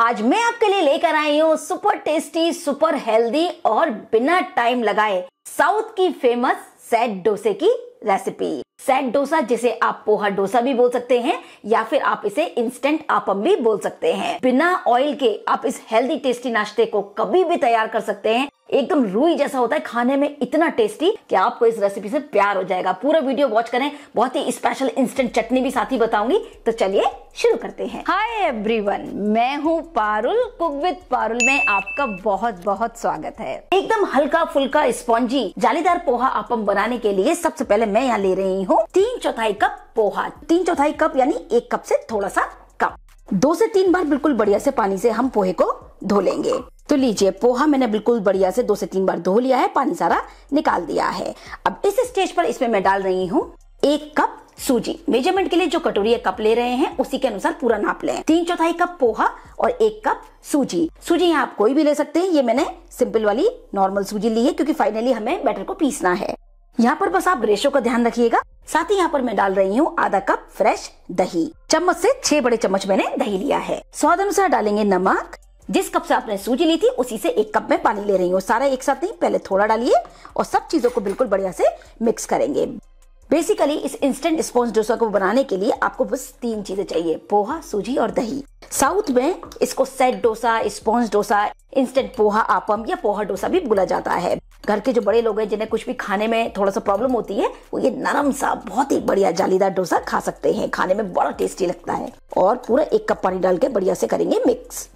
आज मैं आपके लिए लेकर आई हूँ सुपर टेस्टी सुपर हेल्दी और बिना टाइम लगाए साउथ की फेमस सेट डोसे की रेसिपी सेट डोसा जिसे आप पोहा डोसा भी बोल सकते हैं या फिर आप इसे इंस्टेंट आपम भी बोल सकते हैं बिना ऑयल के आप इस हेल्दी टेस्टी नाश्ते को कभी भी तैयार कर सकते हैं एकदम रूई जैसा होता है खाने में इतना टेस्टी कि आपको इस रेसिपी से प्यार हो जाएगा पूरा वीडियो वॉच करें बहुत ही स्पेशल इंस्टेंट चटनी भी साथ ही बताऊंगी तो चलिए शुरू करते हैं हाय एवरीवन मैं हूँ पारुल कुक विद पारुल में आपका बहुत बहुत स्वागत है एकदम हल्का फुल्का स्पॉन्जी जालीदार पोहा आपम बनाने के लिए सबसे पहले मैं यहाँ ले रही हूँ तीन चौथाई कप पोहा तीन चौथाई कप यानी एक कप से थोड़ा सा कप दो से तीन बार बिल्कुल बढ़िया से पानी से हम पोहे को धो लेंगे तो लीजिए पोहा मैंने बिल्कुल बढ़िया से दो से तीन बार धो लिया है पानी सारा निकाल दिया है अब इस स्टेज पर इसमें मैं डाल रही हूँ एक कप सूजी मेजरमेंट के लिए जो कटोरी कप ले रहे हैं उसी के अनुसार पूरा नाप लें तीन चौथाई कप पोहा और एक कप सूजी सूजी यहाँ आप कोई भी ले सकते हैं ये मैंने सिंपल वाली नॉर्मल सूजी ली है क्योंकि फाइनली हमें बैटर को पीसना है यहाँ पर बस आप रेशो का ध्यान रखिएगा साथ ही यहाँ पर मैं डाल रही हूँ आधा कप फ्रेश दही चम्मच से छह बड़े चम्मच मैंने दही लिया है स्वाद अनुसार डालेंगे नमक जिस कप से आपने सूजी ली थी उसी से एक कप में पानी ले रही हूँ सारा एक साथ नहीं पहले थोड़ा डालिए और सब चीज़ों को बिल्कुल बढ़िया से मिक्स करेंगे बेसिकली इस इंस्टेंट स्पॉन्ज डोसा को बनाने के लिए आपको बस तीन चीज़ें चाहिए पोहा सूजी और दही साउथ में इसको set dosa sponge dosa instant poha appam या पोहा डोसा भी बोला जाता है घर के जो बड़े लोग हैं जिन्हें कुछ भी खाने में थोड़ा सा प्रॉब्लम होती है वो ये नरम सा बहुत ही बढ़िया जालीदार डोसा खा सकते हैं खाने में बड़ा टेस्टी लगता है और पूरा एक कप पानी डाल के बढ़िया से करेंगे मिक्स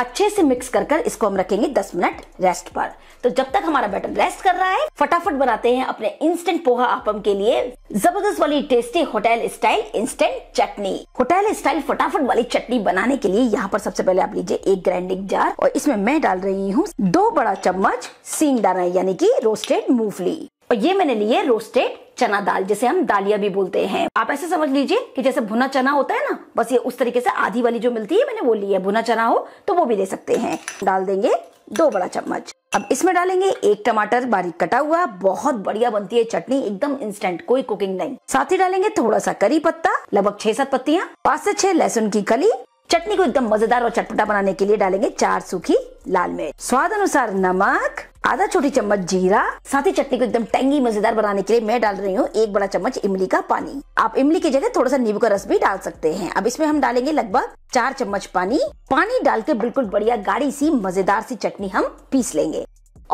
अच्छे से मिक्स कर कर इसको हम रखेंगे 10 मिनट रेस्ट पर तो जब तक हमारा बैटर रेस्ट कर रहा है फटाफट बनाते हैं अपने इंस्टेंट पोहा आपम के लिए जबरदस्त वाली टेस्टी होटल स्टाइल इंस्टेंट चटनी होटल स्टाइल फटाफट वाली चटनी बनाने के लिए यहाँ पर सबसे पहले आप लीजिए एक ग्राइंडिंग जार और इसमें मैं डाल रही हूँ दो बड़ा चम्मच सींग दाना यानी की रोस्टेड मूंगफली और ये मैंने लिए रोस्टेड चना दाल जिसे हम दालिया भी बोलते हैं आप ऐसे समझ लीजिए कि जैसे भुना चना होता है ना बस ये उस तरीके से आधी वाली जो मिलती है मैंने वो ली है भुना चना हो तो वो भी ले सकते हैं डाल देंगे दो बड़ा चम्मच अब इसमें डालेंगे एक टमाटर बारीक कटा हुआ बहुत बढ़िया बनती है चटनी एकदम इंस्टेंट कोई कुकिंग नहीं साथ ही डालेंगे थोड़ा सा करी पत्ता लगभग छह सात पत्तियां पांच से छह लहसुन की कली चटनी को एकदम मजेदार और चटपटा बनाने के लिए डालेंगे चार सूखी लाल मिर्च स्वाद अनुसार नमक आधा छोटी चम्मच जीरा साथ ही चटनी को एकदम टेंगी मजेदार बनाने के लिए मैं डाल रही हूँ एक बड़ा चम्मच इमली का पानी आप इमली की जगह थोड़ा सा नींबू का रस भी डाल सकते हैं अब इसमें हम डालेंगे लगभग चार चम्मच पानी पानी डाल के बिल्कुल बढ़िया गाढ़ी सी मजेदार सी चटनी हम पीस लेंगे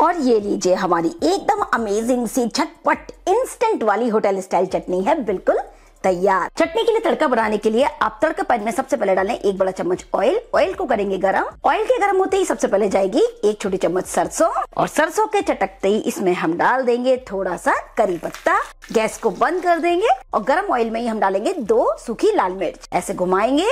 और ये लीजिए हमारी एकदम अमेजिंग सी झटपट इंस्टेंट वाली होटल स्टाइल चटनी है बिल्कुल तैयार चटनी के लिए तड़का बनाने के लिए आप तड़का पैन में सबसे पहले डालें एक बड़ा चम्मच ऑयल ऑयल को करेंगे गरम ऑयल के गरम होते ही सबसे पहले जाएगी एक छोटी चम्मच सरसों और सरसों के चटकते ही इसमें हम डाल देंगे थोड़ा सा करी पत्ता गैस को बंद कर देंगे और गर्म ऑयल में ही हम डालेंगे दो सूखी लाल मिर्च ऐसे घुमाएंगे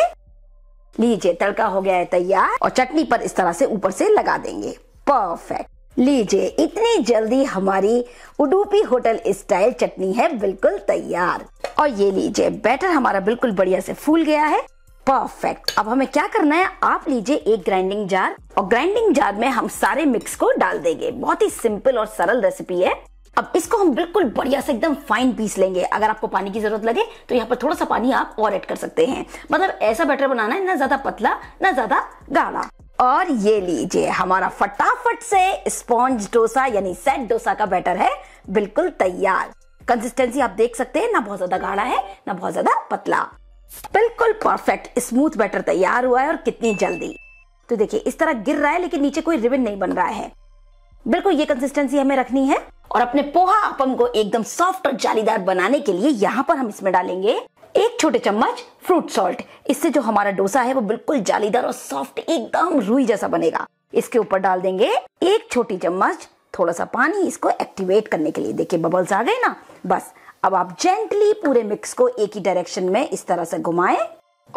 लीजिए तड़का हो गया है तैयार और चटनी पर इस तरह से ऊपर से लगा देंगे परफेक्ट लीजिए इतनी जल्दी हमारी उडुपी होटल स्टाइल चटनी है बिल्कुल तैयार और ये लीजिए बैटर हमारा बिल्कुल बढ़िया से फूल गया है परफेक्ट अब हमें क्या करना है आप लीजिए एक ग्राइंडिंग जार और ग्राइंडिंग जार में हम सारे मिक्स को डाल देंगे बहुत ही सिंपल और सरल रेसिपी है अब इसको हम बिल्कुल बढ़िया से एकदम फाइन पीस लेंगे अगर आपको पानी की जरूरत लगे तो यहाँ पर थोड़ा सा पानी आप और ऐड कर सकते हैं मतलब ऐसा बैटर बनाना है ना ज्यादा पतला ना ज्यादा गाढ़ा और ये लीजिए हमारा फटाफट से स्पॉन्ज डोसा यानी सेट डोसा का बैटर है बिल्कुल तैयार कंसिस्टेंसी आप देख सकते हैं ना बहुत ज्यादा गाढ़ा है ना बहुत ज्यादा पतला बिल्कुल परफेक्ट स्मूथ बैटर तैयार हुआ है और कितनी जल्दी तो देखिए इस तरह गिर रहा है लेकिन नीचे कोई रिबन नहीं बन रहा है बिल्कुल ये कंसिस्टेंसी हमें रखनी है और अपने पोहा अपम को एकदम सॉफ्ट और जालीदार बनाने के लिए यहाँ पर हम इसमें डालेंगे एक छोटे चम्मच फ्रूट सॉल्ट इससे जो हमारा डोसा है वो बिल्कुल जालीदार और सॉफ्ट एकदम रुई जैसा बनेगा इसके ऊपर डाल देंगे एक छोटी चम्मच थोड़ा सा पानी इसको एक्टिवेट करने के लिए देखिए बबल्स आ गए ना बस अब आप जेंटली पूरे मिक्स को एक ही डायरेक्शन में इस तरह से घुमाएं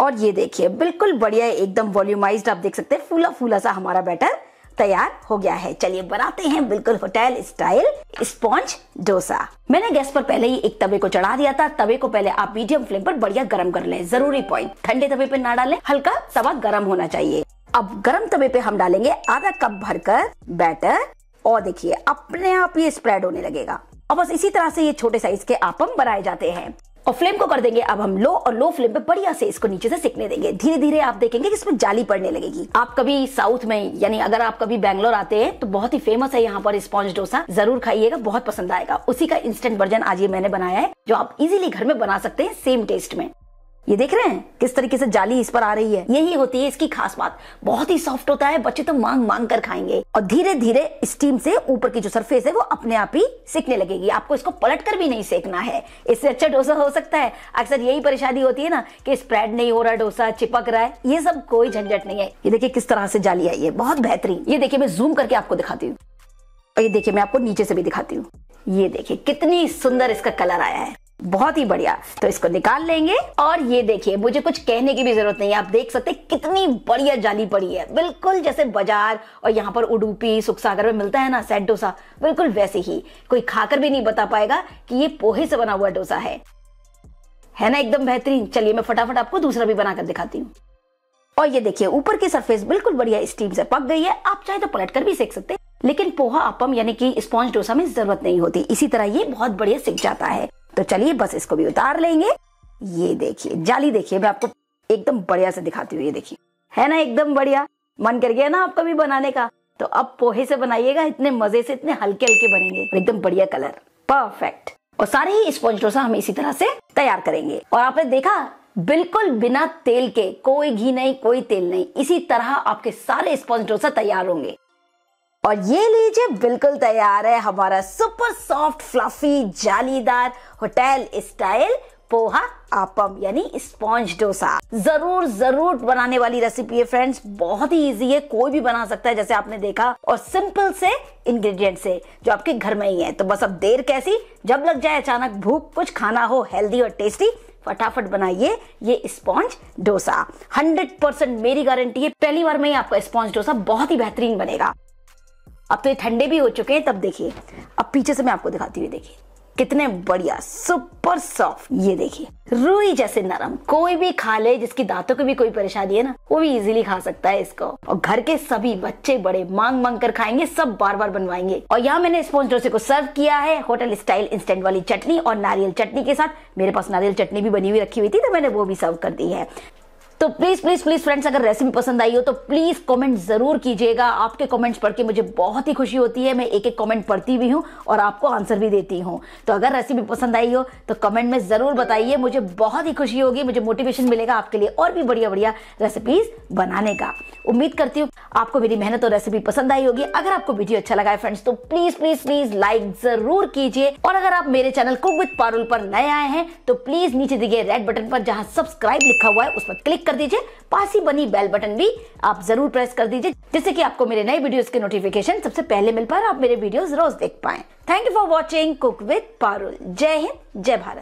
और ये देखिए बिल्कुल बढ़िया एकदम वॉल्यूमाइज्ड आप देख सकते हैं फूला फूला सा हमारा बैटर तैयार हो गया है चलिए बनाते हैं बिल्कुल होटल स्टाइल स्पॉन्ज डोसा मैंने गैस पर पहले ही एक तवे को चढ़ा दिया था तवे को पहले आप मीडियम फ्लेम पर बढ़िया गर्म कर लें जरूरी पॉइंट ठंडे तवे पे ना डालें हल्का तवा गर्म होना चाहिए अब गर्म तवे पे हम डालेंगे आधा कप भरकर बैटर और देखिए अपने आप ये स्प्रेड होने लगेगा और बस इसी तरह से ये छोटे साइज के आपम बनाए जाते हैं और फ्लेम को कर देंगे अब हम लो और लो फ्लेम पे बढ़िया से इसको नीचे से सिकने देंगे धीरे धीरे आप देखेंगे इसमें जाली पड़ने लगेगी आप कभी साउथ में यानी अगर आप कभी बैंगलोर आते हैं तो बहुत ही फेमस है यहाँ पर स्पॉन्ज डोसा जरूर खाइएगा बहुत पसंद आएगा उसी का इंस्टेंट वर्जन आज ये मैंने बनाया है जो आप इजिली घर में बना सकते हैं सेम टेस्ट में ये देख रहे हैं किस तरीके से जाली इस पर आ रही है यही होती है इसकी खास बात बहुत ही सॉफ्ट होता है बच्चे तो मांग मांग कर खाएंगे और धीरे धीरे स्टीम से ऊपर की जो सरफेस है वो अपने आप ही सीखने लगेगी आपको इसको पलट कर भी नहीं सेकना है इससे अच्छा डोसा हो सकता है अक्सर यही परेशानी होती है ना कि स्प्रेड नहीं हो रहा डोसा चिपक रहा है ये सब कोई झंझट नहीं है ये देखिए किस तरह से जाली आई है बहुत बेहतरीन ये देखिए मैं जूम करके आपको दिखाती हूँ और ये देखिए मैं आपको नीचे से भी दिखाती हूँ ये देखिए कितनी सुंदर इसका कलर आया है बहुत ही बढ़िया तो इसको निकाल लेंगे और ये देखिए मुझे कुछ कहने की भी जरूरत नहीं है आप देख सकते कितनी बढ़िया जाली पड़ी है बिल्कुल जैसे बाजार और यहाँ पर उडुपी सागर में मिलता है ना सेट डोसा बिल्कुल वैसे ही कोई खाकर भी नहीं बता पाएगा कि ये पोहे से बना हुआ डोसा है है ना एकदम बेहतरीन चलिए मैं फटाफट आपको दूसरा भी बनाकर दिखाती हूँ और ये देखिए ऊपर की सरफेस बिल्कुल बढ़िया स्टीम से पक गई है आप चाहे तो पलट कर भी सेक सकते हैं लेकिन पोहा अपम यानी कि स्पॉन्ज डोसा में जरूरत नहीं होती इसी तरह ये बहुत बढ़िया सिक जाता है तो चलिए बस इसको भी उतार लेंगे ये देखिए जाली देखिए मैं आपको एकदम बढ़िया से दिखाती हूँ ये देखिए है ना एकदम बढ़िया मन कर गया ना आपका भी बनाने का तो अब पोहे से बनाइएगा इतने मजे से इतने हल्के हल्के बनेंगे और एकदम बढ़िया कलर परफेक्ट और सारे ही स्पॉन्ज डोसा हम इसी तरह से तैयार करेंगे और आपने देखा बिल्कुल बिना तेल के कोई घी नहीं कोई तेल नहीं इसी तरह आपके सारे स्पॉन्ज डोसा तैयार होंगे और ये लीजिए बिल्कुल तैयार है हमारा सुपर सॉफ्ट फ्लफी जालीदार होटल स्टाइल पोहा आपम यानी स्पॉन्ज डोसा जरूर जरूर बनाने वाली रेसिपी है फ्रेंड्स बहुत ही इजी है कोई भी बना सकता है जैसे आपने देखा और सिंपल से इंग्रेडिएंट से जो आपके घर में ही है तो बस अब देर कैसी जब लग जाए अचानक भूख कुछ खाना हो हेल्दी और टेस्टी फटाफट बनाइए ये स्पॉन्ज डोसा 100% मेरी गारंटी है पहली बार में ही आपका स्पॉन्ज डोसा बहुत ही बेहतरीन बनेगा अब तो ये ठंडे भी हो चुके हैं तब देखिए अब पीछे से मैं आपको दिखाती हुई देखिए कितने बढ़िया सुपर सॉफ्ट ये देखिए रूई जैसे नरम कोई भी खा ले जिसकी दांतों की भी कोई परेशानी है ना वो भी इजीली खा सकता है इसको और घर के सभी बच्चे बड़े मांग मांग कर खाएंगे सब बार बार बनवाएंगे और यहाँ मैंने स्पॉन्ज डोसे को सर्व किया है होटल स्टाइल इंस्टेंट वाली चटनी और नारियल चटनी के साथ मेरे पास नारियल चटनी भी बनी हुई रखी हुई थी तो मैंने वो भी सर्व कर दी है तो प्लीज़ प्लीज़ प्लीज़ फ्रेंड्स अगर रेसिपी पसंद आई हो तो प्लीज़ कमेंट ज़रूर कीजिएगा आपके कमेंट्स पढ़ के मुझे बहुत ही खुशी होती है मैं एक एक कमेंट पढ़ती भी हूँ और आपको आंसर भी देती हूँ तो अगर रेसिपी पसंद आई हो तो कमेंट में ज़रूर बताइए मुझे बहुत ही खुशी होगी मुझे मोटिवेशन मिलेगा आपके लिए और भी बढ़िया बढ़िया रेसिपीज़ बनाने का उम्मीद करती हूँ आपको मेरी मेहनत और रेसिपी पसंद आई होगी अगर आपको वीडियो अच्छा लगा है फ्रेंड्स तो प्लीज़ प्लीज़ प्लीज़ लाइक ज़रूर कीजिए और अगर आप मेरे चैनल कुक विद पारुल पर नए आए हैं तो प्लीज़ नीचे दिखे रेड बटन पर जहाँ सब्सक्राइब लिखा हुआ है उस पर क्लिक कर दीजिए पास ही बनी बेल बटन भी आप जरूर प्रेस कर दीजिए जिससे कि आपको मेरे नए वीडियोस के नोटिफिकेशन सबसे पहले मिल पाए आप मेरे वीडियोस रोज देख पाए thank you for watching cook with Parul जय हिंद जय भारत